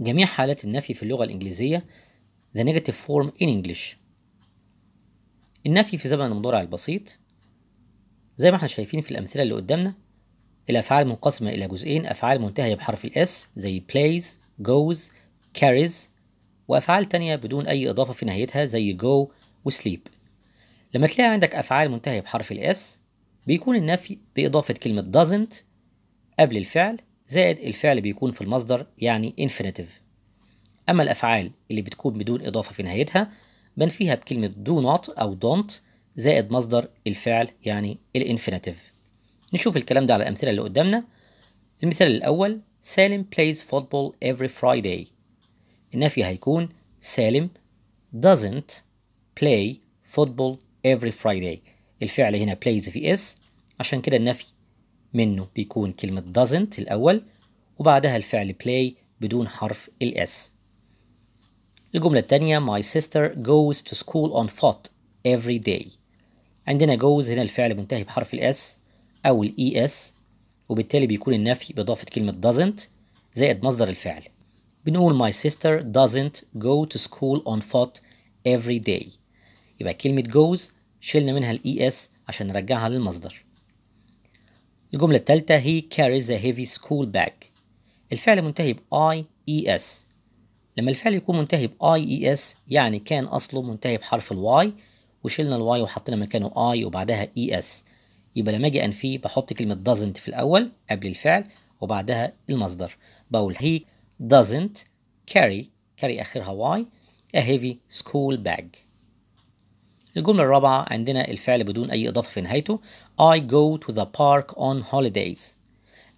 جميع حالات النفي في اللغة الإنجليزية the negative form in English النفي في زمن المضارع البسيط زي ما احنا شايفين في الأمثلة اللي قدامنا الأفعال منقسمة إلى جزئين أفعال منتهية بحرف الإس زي plays goes carries وأفعال تانية بدون أي إضافة في نهايتها زي go وsleep لما تلاقي عندك أفعال منتهية بحرف الإس بيكون النفي بإضافة كلمة doesn't قبل الفعل زائد الفعل بيكون في المصدر يعني infinitive أما الأفعال اللي بتكون بدون إضافة في نهايتها بنفيها بكلمة do not أو don't زائد مصدر الفعل يعني الانفينيتيف نشوف الكلام ده على الأمثلة اللي قدامنا المثال الأول سالم plays football every Friday النفي هيكون سالم doesn't play football every Friday الفعل هنا plays في اس عشان كده النفي منه بيكون كلمة doesn't الأول وبعدها الفعل play بدون حرف الاس الجملة التانية my sister goes to school on foot every day عندنا goes هنا الفعل منتهي بحرف الاس أو الاي اس e وبالتالي بيكون النفي بإضافة كلمة doesn't زائد مصدر الفعل بنقول my sister doesn't go to school on foot every day يبقى كلمة goes شلنا منها الاي اس e عشان نرجعها للمصدر الجملة الثالثة he carries a heavy school bag الفعل منتهي ب I e S لما الفعل يكون منتهي ب I e S يعني كان أصله منتهي بحرف الواي وشلنا الواي وحطينا مكانه I وبعدها e S يبقى لما أجي أنفيه بحط كلمة doesn't في الأول قبل الفعل وبعدها المصدر بقول he doesn't carry carry آخرها Y a heavy school bag الجملة الرابعة عندنا الفعل بدون أي إضافة في نهايته I go to the park on holidays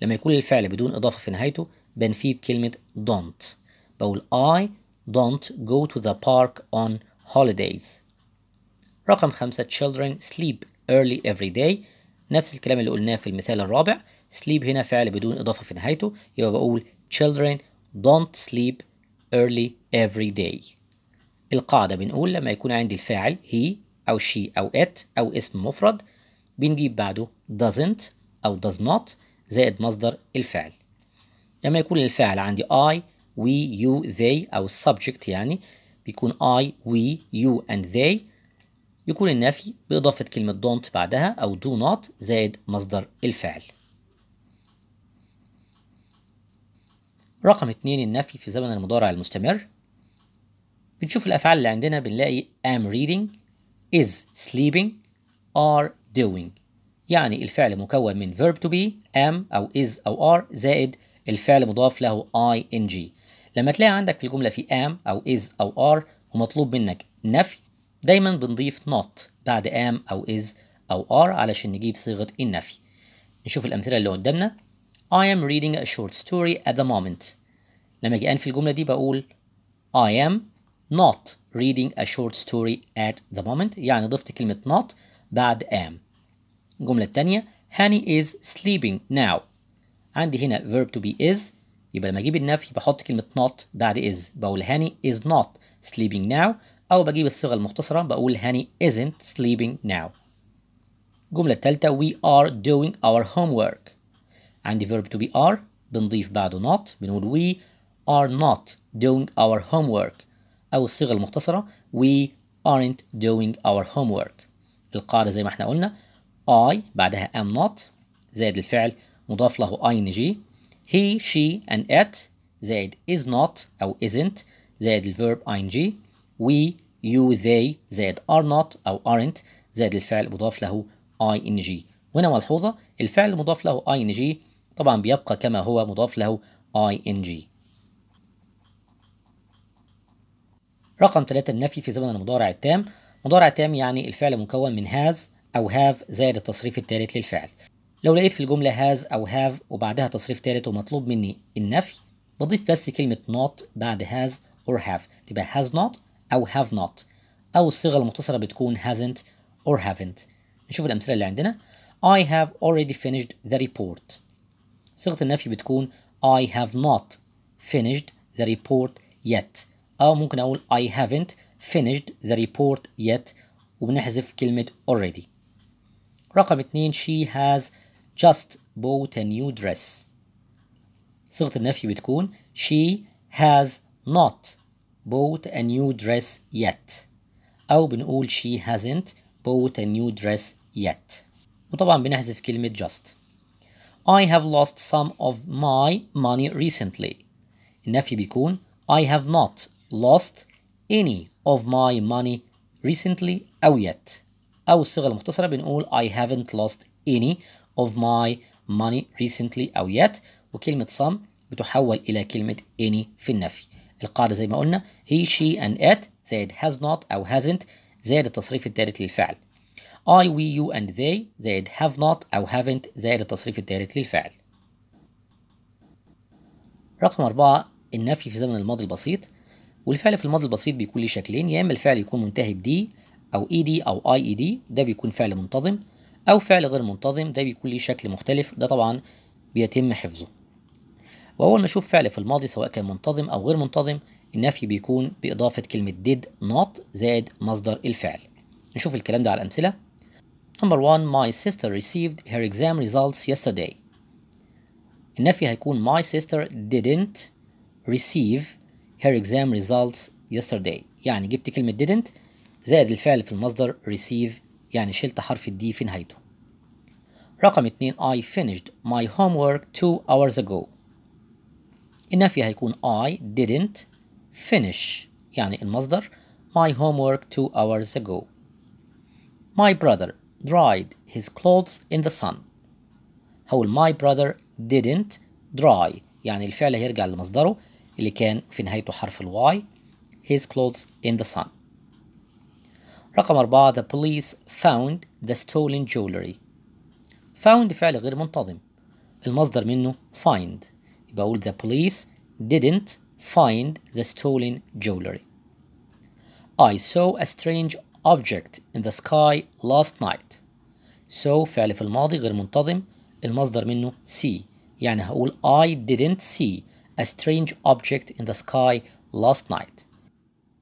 لما يكون الفعل بدون إضافة في نهايته بنفيه بكلمة don't بقول I don't go to the park on holidays رقم خمسة children sleep early every day نفس الكلام اللي قلناه في المثال الرابع sleep هنا فعل بدون إضافة في نهايته يبقى بقول children don't sleep early every day القاعدة بنقول لما يكون عندي الفاعل he أو she أو it أو اسم مفرد بنجيب بعده doesn't أو does not زائد مصدر الفعل لما يكون الفعل عندي I we you they أو subject يعني بيكون I we you and they يكون النفي بإضافة كلمة don't بعدها أو do not زائد مصدر الفعل رقم اتنين النفي في زمن المضارع المستمر بنشوف الأفعال اللي عندنا بنلاقي am reading is sleeping are doing يعني الفعل مكون من verb to be am أو is أو are زائد الفعل مضاف له ing لما تلاقي عندك في الجملة في am أو is أو are ومطلوب منك نفي دايما بنضيف not بعد am أو is أو are علشان نجيب صيغة النفي نشوف الأمثلة اللي قدامنا I am reading a short story at the moment لما أجي في الجملة دي بقول I am not reading a short story at the moment يعني ضفت كلمة not Bad am الجملة التانية هاني is sleeping now عندي هنا verb to be is يبقى لما اجيب النفي بحط كلمة not بعد is بقول هاني is not sleeping now أو بجيب الصيغة المختصرة بقول هاني isn't sleeping now الجملة التالتة we are doing our homework عندي verb to be are بنضيف بعده not بنقول we are not doing our homework أو الصيغة المختصرة we aren't doing our homework القاعدة زي ما احنا قلنا I بعدها am not زائد الفعل مضاف له ing he she and it زائد is not أو isn't زائد الفيرب ing we you they زائد are not أو aren't زائد الفعل مضاف له ing وهنا ملحوظة الفعل مضاف له ing طبعا بيبقى كما هو مضاف له ing رقم 3 النفي في زمن المضارع التام مضارع تام يعني الفعل مكون من هاز أو هاف زائد التصريف الثالث للفعل لو لقيت في الجملة هاز أو هاف وبعدها تصريف ثالث ومطلوب مني النفي بضيف بس كلمة not بعد هاز or have تبقى has not أو have not أو الصيغة المتصلة بتكون hasn't or haven't نشوف الأمثلة اللي عندنا I have already finished the report صيغة النفي بتكون I have not finished the report yet أو ممكن أقول I haven't finished the report yet وبنحذف كلمة already رقم اتنين she has just bought a new dress صيغة النفي بتكون she has not bought a new dress yet أو بنقول she hasn't bought a new dress yet وطبعا بنحذف كلمة just I have lost some of my money recently النفي بيكون I have not lost any of my money recently أو yet أو الصيغة المختصرة بنقول I haven't lost any of my money recently أو yet وكلمة some بتحول إلى كلمة any في النفي القاعدة زي ما قلنا he she and it زائد has not أو hasn't زائد التصريف الثالث للفعل I we you and they زائد have not أو haven't زائد التصريف الثالث للفعل رقم أربعة النفي في زمن الماضي البسيط والفعل في الماضي البسيط بيكون ليه شكلين يا اما الفعل يكون منتهي بدي او اي e دي او اي اي دي ده بيكون فعل منتظم او فعل غير منتظم ده بيكون ليه شكل مختلف ده طبعا بيتم حفظه واول ما اشوف فعل في الماضي سواء كان منتظم او غير منتظم النفي بيكون باضافه كلمه did not زائد مصدر الفعل نشوف الكلام ده على الامثله نمبر 1 My sister received her exam results yesterday النفي هيكون my sister didn't receive her exam results yesterday يعني جبت كلمة didn't زائد الفعل في المصدر receive يعني شلت حرف الدي في نهايته رقم اتنين. I finished my homework two hours ago النافية هيكون I didn't finish يعني المصدر my homework two hours ago My brother dried his clothes in the sun هو my brother didn't dry يعني الفعل هيرجع لمصدره اللي كان في نهايته حرف الواي his clothes in the sun رقم أربعة the police found the stolen jewelry found فعل غير منتظم المصدر منه find يبقى أقول the police didn't find the stolen jewelry I saw a strange object in the sky last night so فعل في الماضي غير منتظم المصدر منه see يعني هقول I didn't see A strange object in the sky last night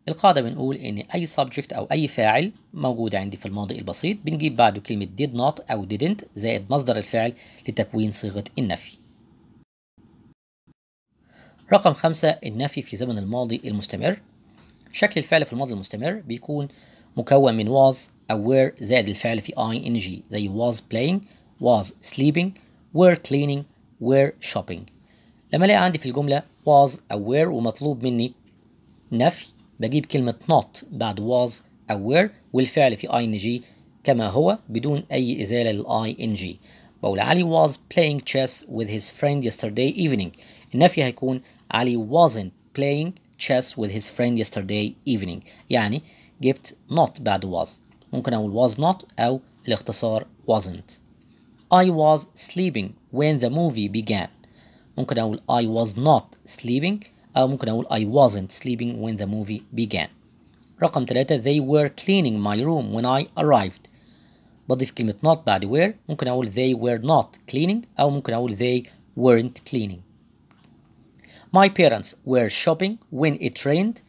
القاعدة بنقول إن أي subject أو أي فاعل موجود عندي في الماضي البسيط بنجيب بعده كلمة did not أو didn't زائد مصدر الفعل لتكوين صيغة النفي رقم خمسة النفي في زمن الماضي المستمر شكل الفعل في الماضي المستمر بيكون مكون من was أو were زائد الفعل في ing زي was playing was sleeping were cleaning were shopping لما الاقي عندي في الجمله was aware ومطلوب مني نفي بجيب كلمه not بعد was aware والفعل في ing كما هو بدون اي ازاله لل ing بقول علي was playing chess with his friend yesterday evening النفي هيكون علي wasn't playing chess with his friend yesterday evening يعني جبت not بعد was ممكن أقول was not أو الاختصار wasn't I was sleeping when the movie began ممكن أقول I was not sleeping أو ممكن أقول I wasn't sleeping when the movie began رقم ثلاثة they were cleaning my room when I arrived بضيف كلمة not بعد where ممكن أقول they were not cleaning أو ممكن أقول they weren't cleaning My parents were shopping when it rained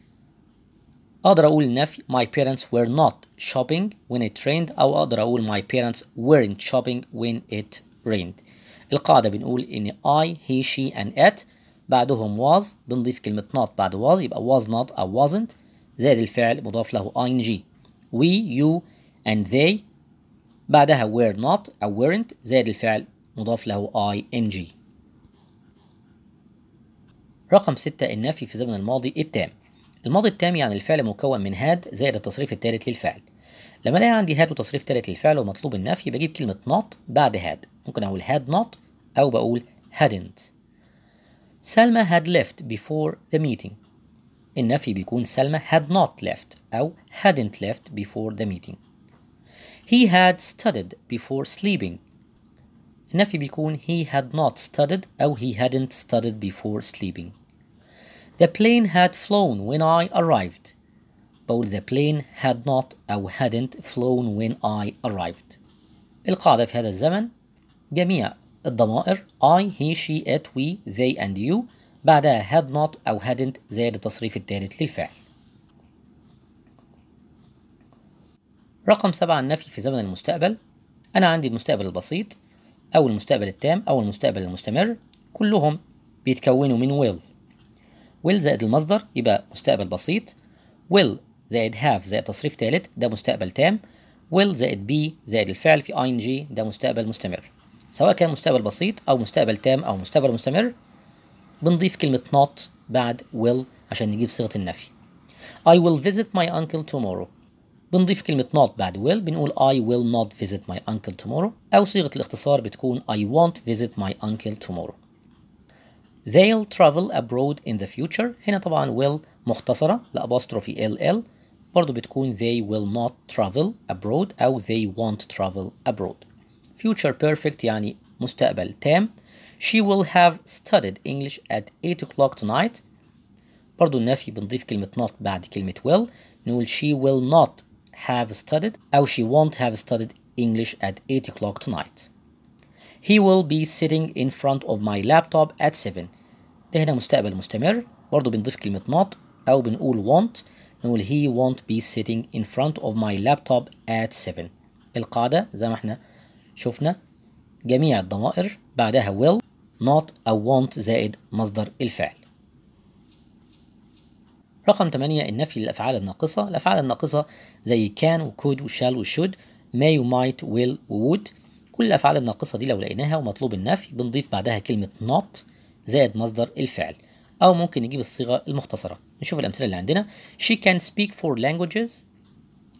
أقدر أقول نفي my parents were not shopping when it rained أو أقدر أقول my parents weren't shopping when it rained القاعدة بنقول إن I, he, she, and it بعدهم was بنضيف كلمة not بعد was يبقى was not أو wasn't زائد الفعل مضاف له ing we, you, and they بعدها were not أو weren't زائد الفعل مضاف له ing رقم ستة النفي في زمن الماضي التام الماضي التام يعني الفعل مكون من هاد زائد التصريف الثالث للفعل لما الاقي عندي هاد وتصريف ثالث للفعل ومطلوب النفي بجيب كلمة not بعد هاد ممكن أقول had not أو بقول hadn't سلمى had left before the meeting النفي بيكون سلمى had not left أو hadn't left before the meeting He had studied before sleeping النفي بيكون he had not studied أو he hadn't studied before sleeping The plane had flown when I arrived بقول the plane had not أو hadn't flown when I arrived القاعدة في هذا الزمن جميع الضمائر I, he, she, it, we, they and you بعدها had not أو hadn't زائد التصريف الثالث للفعل رقم سبعة النفي في زمن المستقبل أنا عندي المستقبل البسيط أو المستقبل التام أو المستقبل المستمر كلهم بيتكونوا من will will زائد المصدر يبقى مستقبل بسيط will زائد have زائد تصريف ثالث ده مستقبل تام will زائد be زائد الفعل في ing ده مستقبل مستمر سواء كان مستقبل بسيط أو مستقبل تام أو مستقبل مستمر بنضيف كلمة not بعد will عشان نجيب صيغة النفي I will visit my uncle tomorrow بنضيف كلمة not بعد will بنقول I will not visit my uncle tomorrow أو صيغة الاختصار بتكون I won't visit my uncle tomorrow. They'll travel abroad in the future هنا طبعا will مختصرة لأبوستروفي LL برضو بتكون they will not travel abroad أو they won't travel abroad. future perfect يعني مستقبل تام she will have studied English at 8 o'clock tonight برضو النفي بنضيف كلمة not بعد كلمة will نقول she will not have studied أو she won't have studied English at 8 o'clock tonight He will be sitting in front of my laptop at 7 ده هنا مستقبل مستمر برضو بنضيف كلمة not أو بنقول won't نقول he won't be sitting in front of my laptop at 7 القاعدة زي ما احنا شفنا جميع الضمائر بعدها will not أو want زائد مصدر الفعل رقم 8 النفي للأفعال الناقصة الأفعال الناقصة زي can وcould وshall وshould may might will would كل الأفعال الناقصة دي لو لقيناها ومطلوب النفي بنضيف بعدها كلمة not زائد مصدر الفعل أو ممكن نجيب الصيغة المختصرة نشوف الأمثلة اللي عندنا she can speak four languages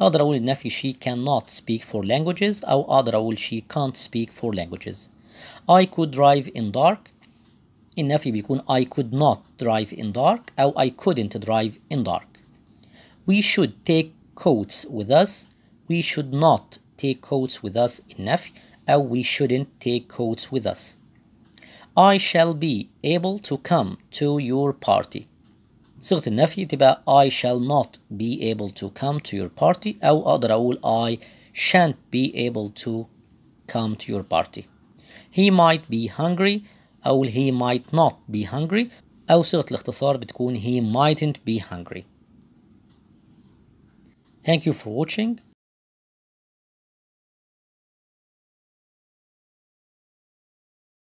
أقدر أقول النفي she cannot speak four languages أو أقدر أقول she can't speak four languages I could drive in dark النفي بيكون I could not drive in dark أو I couldn't drive in dark We should take coats with us We should not take coats with us النفي أو we shouldn't take coats with us I shall be able to come to your party صيغة النفي تبقى I shall not be able to come to your party أو أقدر أقول I shan't be able to come to your party He might be hungry أو he might not be hungry أو صيغة الاختصار بتكون he mightn't be hungry Thank you for watching